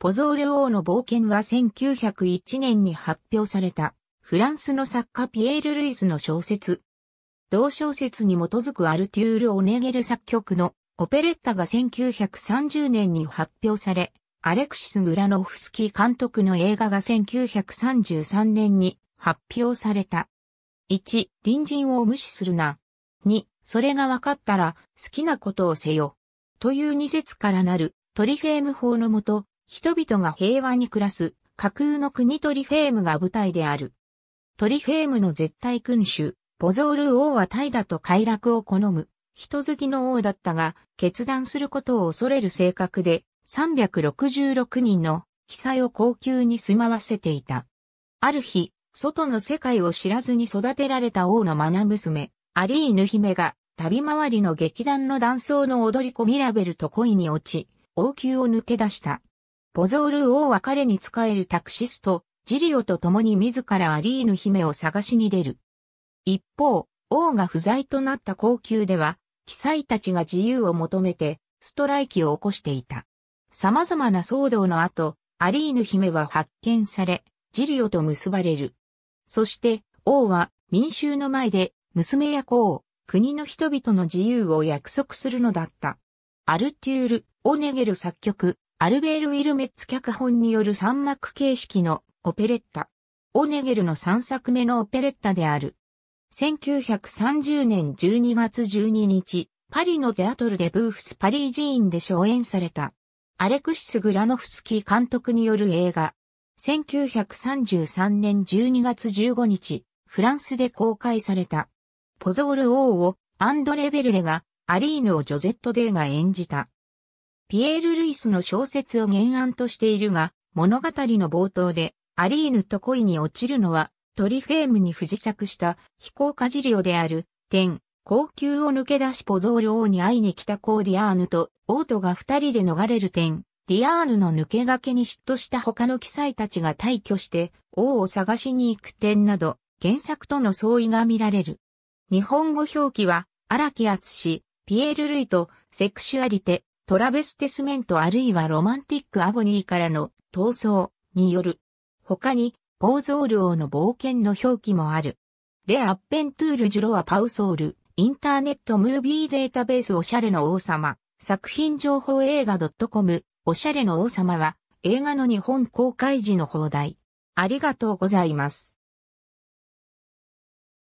ポゾール王の冒険は1901年に発表された、フランスの作家ピエール・ルイスの小説。同小説に基づくアルテュール・オネゲル作曲のオペレッタが1930年に発表され、アレクシス・グラノフスキー監督の映画が1933年に発表された。1、隣人を無視するな。2、それが分かったら好きなことをせよ。という二節からなるトリフェーム法のもと、人々が平和に暮らす架空の国トリフェームが舞台である。トリフェームの絶対君主、ポゾール王は怠惰と快楽を好む、人好きの王だったが、決断することを恐れる性格で、366人の被災を高級に住まわせていた。ある日、外の世界を知らずに育てられた王の愛娘、アリーヌ姫が、旅回りの劇団の断層の踊り子ミラベルと恋に落ち、王宮を抜け出した。ボゾール王は彼に仕えるタクシスト、ジリオと共に自らアリーヌ姫を探しに出る。一方、王が不在となった高級では、奇才たちが自由を求めて、ストライキを起こしていた。様々な騒動の後、アリーヌ姫は発見され、ジリオと結ばれる。そして、王は民衆の前で、娘や子を、国の人々の自由を約束するのだった。アルテュール・オネゲル作曲、アルベール・ウィルメッツ脚本による三幕形式のオペレッタ。オネゲルの三作目のオペレッタである。1930年12月12日、パリのテアトルでブーフス・パリージーンで上演された。アレクシス・グラノフスキー監督による映画。1933年12月15日、フランスで公開された。ポゾール王をアンドレ・ベルレがアリーヌをジョゼット・デーが演じた。ピエール・ルイスの小説を原案としているが、物語の冒頭で、アリーヌと恋に落ちるのは、トリフェームに不時着した飛行家事料である、天、高級を抜け出しポゾール王に会いに来たコーディアーヌと、王とが二人で逃れる天、ディアーヌの抜け駆けに嫉妬した他の記載たちが退去して、王を探しに行く点など、原作との相違が見られる。日本語表記は、荒木厚氏、ピエール・ルイと、セクシュアリテ、トラベステスメントあるいはロマンティックアゴニーからの闘争による。他に、ポーゾール王の冒険の表記もある。レ・アッペントゥール・ジュロア・パウソール、インターネットムービーデータベースおしゃれの王様、作品情報映画 .com、おしゃれの王様は、映画の日本公開時の放題。ありがとうございます。